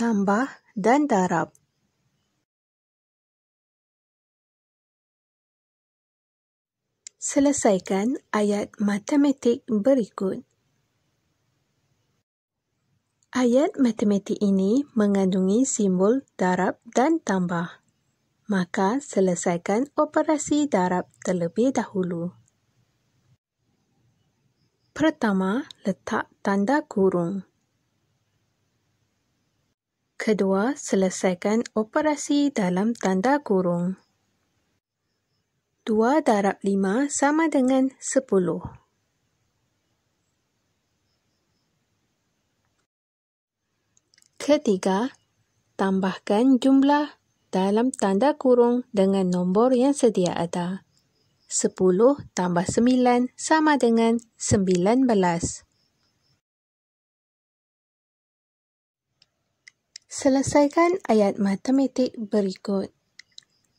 tambah dan darab. Selesaikan ayat matematik berikut. Ayat matematik ini mengandungi simbol darab dan tambah. Maka selesaikan operasi darab terlebih dahulu. Pertama, letak tanda kurung. Kedua, selesaikan operasi dalam tanda kurung. 2 darab 5 sama dengan 10. Ketiga, tambahkan jumlah dalam tanda kurung dengan nombor yang sedia ada. 10 tambah 9 sama dengan 19. Selesaikan ayat matematik berikut.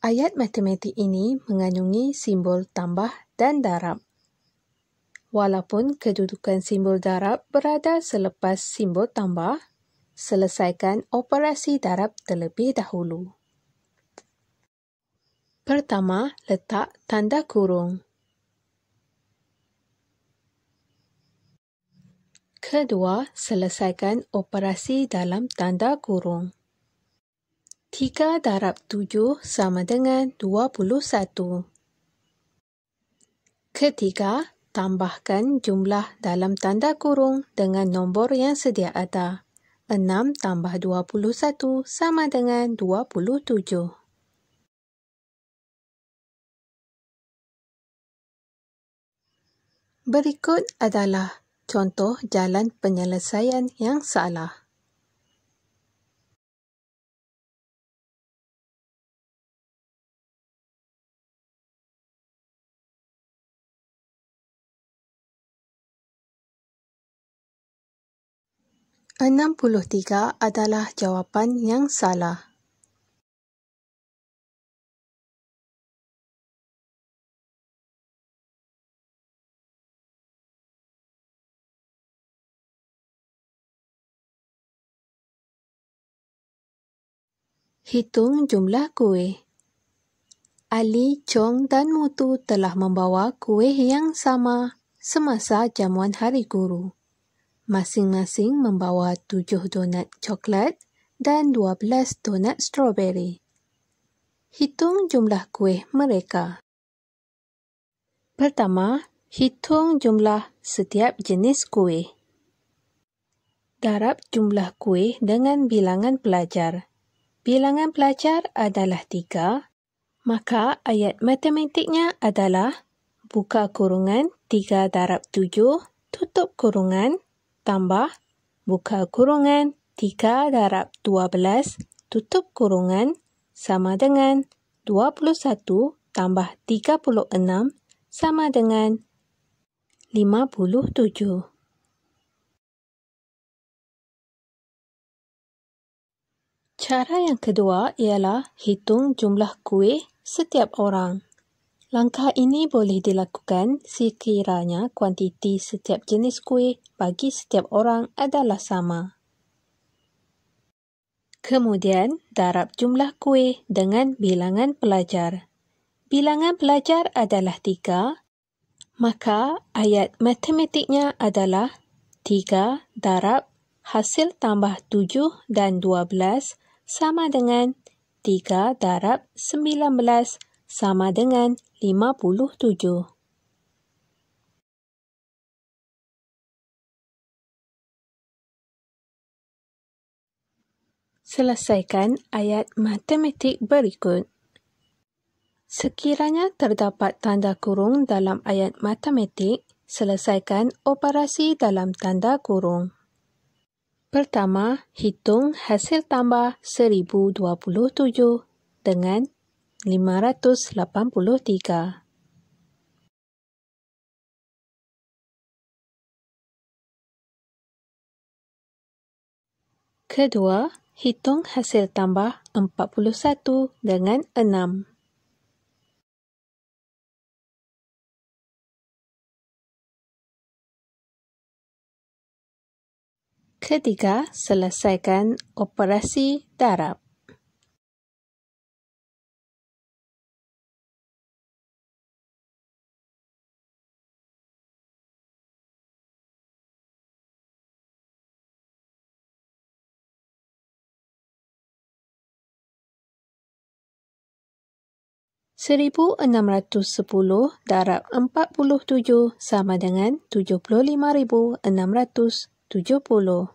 Ayat matematik ini mengandungi simbol tambah dan darab. Walaupun kedudukan simbol darab berada selepas simbol tambah, selesaikan operasi darab terlebih dahulu. Pertama, letak tanda kurung. Kedua, selesaikan operasi dalam tanda kurung. 3 darab 7 sama dengan 21. Ketiga, tambahkan jumlah dalam tanda kurung dengan nombor yang sedia ada. 6 tambah 21 sama dengan 27. Berikut adalah Contoh jalan penyelesaian yang salah. Enam puluh tiga adalah jawapan yang salah. Hitung jumlah kuih. Ali, Chong dan Mutu telah membawa kuih yang sama semasa jamuan hari guru. Masing-masing membawa tujuh donat coklat dan dua belas donat strawberry. Hitung jumlah kuih mereka. Pertama, hitung jumlah setiap jenis kuih. Darab jumlah kuih dengan bilangan pelajar bilangan pelajar adalah 3, maka ayat matematiknya adalah buka kurungan 3 darab 7 tutup kurungan tambah buka kurungan 3 darab 12 tutup kurungan sama dengan 21 tambah 36 sama dengan 57. Cara yang kedua ialah hitung jumlah kuih setiap orang. Langkah ini boleh dilakukan sekiranya kuantiti setiap jenis kuih bagi setiap orang adalah sama. Kemudian, darab jumlah kuih dengan bilangan pelajar. Bilangan pelajar adalah 3, maka ayat matematiknya adalah 3 darab hasil tambah 7 dan sama dengan 3 darab 19 sama dengan 57. Selesaikan ayat matematik berikut. Sekiranya terdapat tanda kurung dalam ayat matematik, selesaikan operasi dalam tanda kurung. Pertama, hitung hasil tambah 1027 dengan 583. Kedua, hitung hasil tambah 41 dengan 6. Ketika selesaikan operasi darab. Seribu enam ratus sepuluh darab empat puluh tujuh sama dengan tujuh puluh lima ribu enam ratus tujuh puluh.